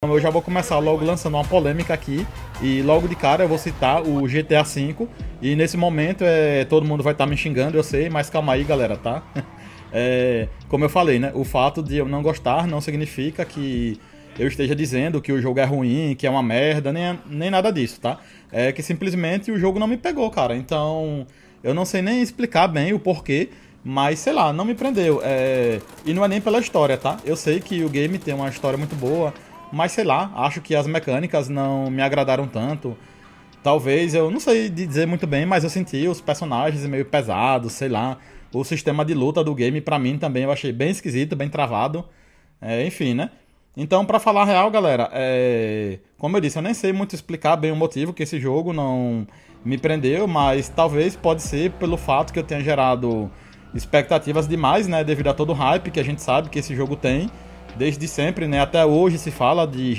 Então, eu já vou começar logo lançando uma polêmica aqui e logo de cara eu vou citar o GTA V e nesse momento é, todo mundo vai estar tá me xingando, eu sei, mas calma aí galera, tá? É, como eu falei, né? O fato de eu não gostar não significa que eu esteja dizendo que o jogo é ruim, que é uma merda, nem, nem nada disso, tá? É que simplesmente o jogo não me pegou, cara. Então eu não sei nem explicar bem o porquê, mas sei lá, não me prendeu. É, e não é nem pela história, tá? Eu sei que o game tem uma história muito boa mas sei lá, acho que as mecânicas não me agradaram tanto. Talvez, eu não sei dizer muito bem, mas eu senti os personagens meio pesados, sei lá. O sistema de luta do game, para mim, também eu achei bem esquisito, bem travado. É, enfim, né? Então, para falar real, galera, é... como eu disse, eu nem sei muito explicar bem o motivo que esse jogo não me prendeu, mas talvez pode ser pelo fato que eu tenha gerado expectativas demais, né? Devido a todo o hype que a gente sabe que esse jogo tem. Desde sempre, né? Até hoje se fala de